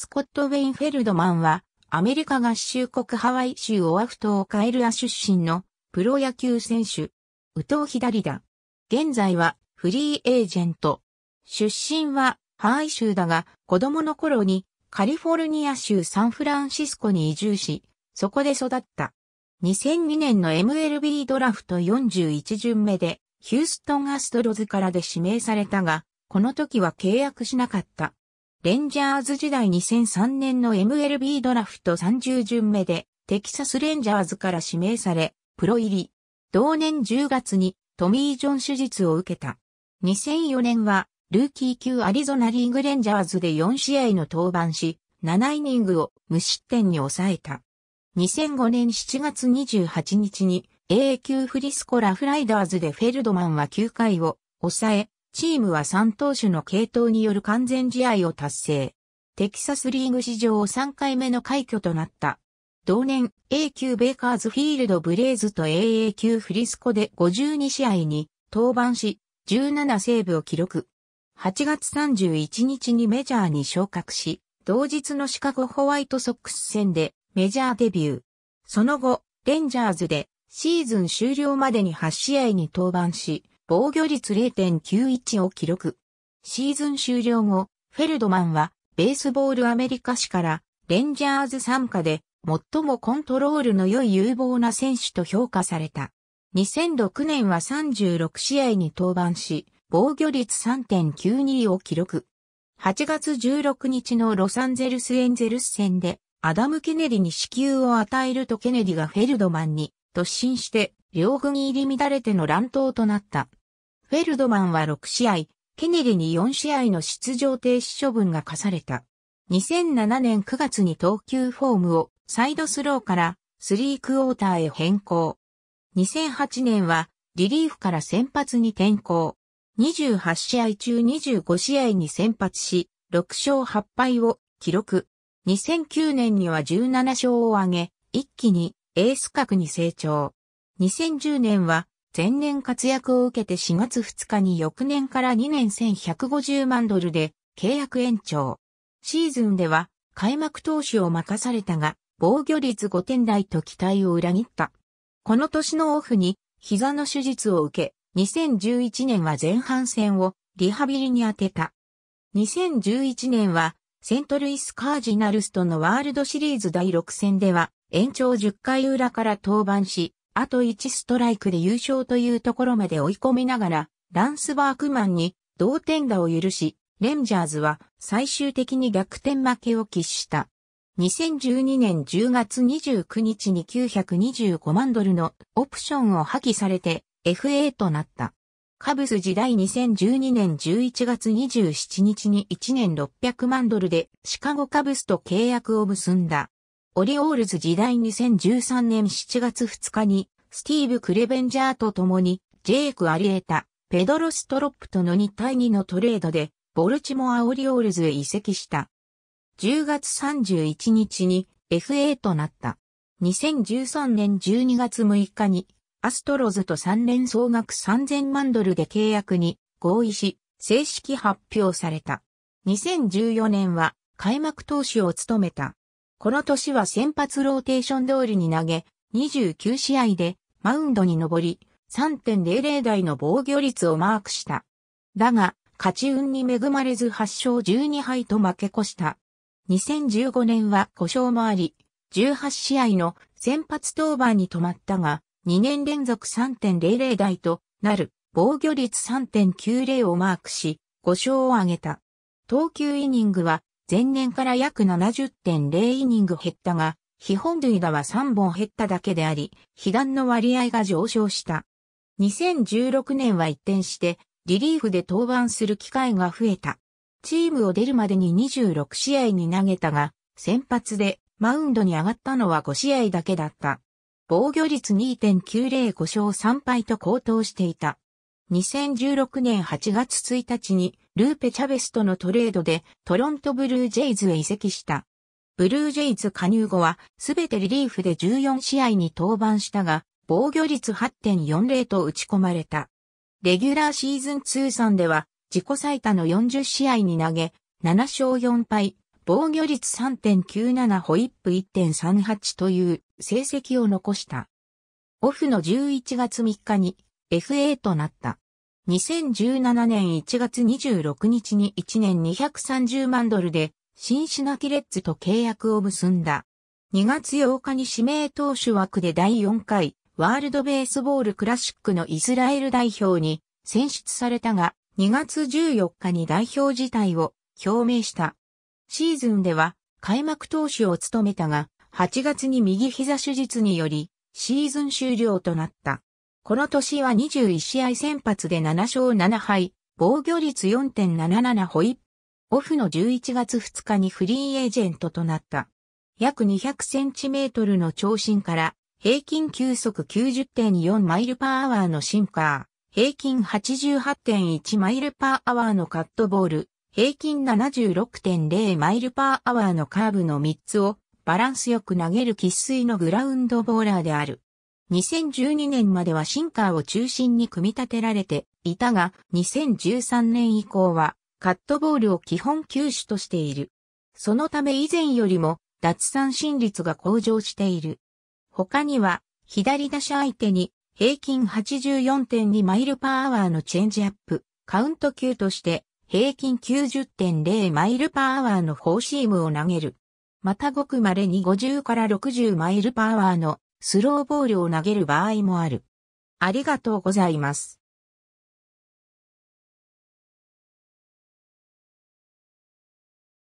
スコット・ウェインフェルドマンは、アメリカ合衆国ハワイ州オアフ島カエルア出身のプロ野球選手、宇藤左だ。現在はフリーエージェント。出身はハワイ州だが、子供の頃にカリフォルニア州サンフランシスコに移住し、そこで育った。2002年の MLB ドラフト41巡目で、ヒューストンアストロズからで指名されたが、この時は契約しなかった。レンジャーズ時代2003年の MLB ドラフト30巡目で、テキサスレンジャーズから指名され、プロ入り。同年10月にトミー・ジョン手術を受けた。2004年は、ルーキー級アリゾナリーグレンジャーズで4試合の登板し、7イニングを無失点に抑えた。2005年7月28日に A 級フリスコラフライダーズでフェルドマンは9回を抑え、チームは3投手の系統による完全試合を達成。テキサスリーグ史上3回目の快挙となった。同年 A 級ベイカーズフィールドブレイズと AA 級フリスコで52試合に登板し17セーブを記録。8月31日にメジャーに昇格し、同日のシカゴホワイトソックス戦でメジャーデビュー。その後、レンジャーズでシーズン終了までに8試合に登板し、防御率0.91を記録。シーズン終了後、フェルドマンは、ベースボールアメリカ史から、レンジャーズ参加で、最もコントロールの良い有望な選手と評価された。2006年は36試合に登板し、防御率3.92を記録。8月16日のロサンゼルスエンゼルス戦で、アダム・ケネディに支給を与えるとケネディがフェルドマンに突進して、両軍入り乱れての乱闘となった。フェルドマンは6試合、ケネィに4試合の出場停止処分が課された。2007年9月に投球フォームをサイドスローからスリークォーターへ変更。2008年はリリーフから先発に転向。28試合中25試合に先発し、6勝8敗を記録。2009年には17勝を挙げ、一気にエース格に成長。2010年は前年活躍を受けて4月2日に翌年から2年1150万ドルで契約延長。シーズンでは開幕投手を任されたが、防御率5点台と期待を裏切った。この年のオフに膝の手術を受け、2011年は前半戦をリハビリに当てた。2011年はセントルイスカージナルスとのワールドシリーズ第6戦では延長10回裏から登板し、あと1ストライクで優勝というところまで追い込みながら、ランスバークマンに同点打を許し、レンジャーズは最終的に逆転負けを喫した。2012年10月29日に925万ドルのオプションを破棄されて FA となった。カブス時代2012年11月27日に1年600万ドルでシカゴカブスと契約を結んだ。オリオールズ時代2013年7月2日に、スティーブ・クレベンジャーと共に、ジェイク・アリエータ、ペドロ・ストロップとの2対2のトレードで、ボルチモア・オリオールズへ移籍した。10月31日に FA となった。2013年12月6日にアストロズと3連総額3000万ドルで契約に合意し、正式発表された。2014年は開幕投手を務めた。この年は先発ローテーション通りに投げ、29試合でマウンドに上り、3.00台の防御率をマークした。だが、勝ち運に恵まれず8勝12敗と負け越した。2015年は故障もあり、18試合の先発登板に止まったが、2年連続3.00台となる防御率3.90をマークし、5勝を挙げた。投球イニングは前年から約70.0イニング減ったが、基本塁打は3本減っただけであり、被弾の割合が上昇した。2016年は一転して、リリーフで登板する機会が増えた。チームを出るまでに26試合に投げたが、先発でマウンドに上がったのは5試合だけだった。防御率2.905勝3敗と高騰していた。2016年8月1日にルーペ・チャベスとのトレードでトロントブルージェイズへ移籍した。ブルージェイズ加入後はすべてリリーフで14試合に登板したが、防御率8.40と打ち込まれた。レギュラーシーズン通算では自己最多の40試合に投げ、7勝4敗、防御率3.97ホイップ1.38という成績を残した。オフの11月3日に FA となった。2017年1月26日に1年230万ドルで、シンシナキレッズと契約を結んだ。2月8日に指名投手枠で第4回、ワールドベースボールクラシックのイスラエル代表に選出されたが、2月14日に代表辞退を表明した。シーズンでは開幕投手を務めたが、8月に右膝手術により、シーズン終了となった。この年は21試合先発で7勝7敗、防御率4.77ホイップ。オフの11月2日にフリーエージェントとなった。約200センチメートルの長身から、平均球速90.4マイルパーアワーのシンカー、平均88.1マイルパーアワーのカットボール、平均76.0マイルパーアワーのカーブの3つをバランスよく投げる喫水のグラウンドボーラーである。2012年まではシンカーを中心に組み立てられていたが、2013年以降はカットボールを基本球種としている。そのため以前よりも脱三振率が向上している。他には左打者相手に平均84.2マイルパーアワーのチェンジアップ、カウント級として平均90.0マイルパーアワーのフォーシームを投げる。またごく稀に50から60マイルパーアワーのスローボールを投げる場合もある。ありがとうございます。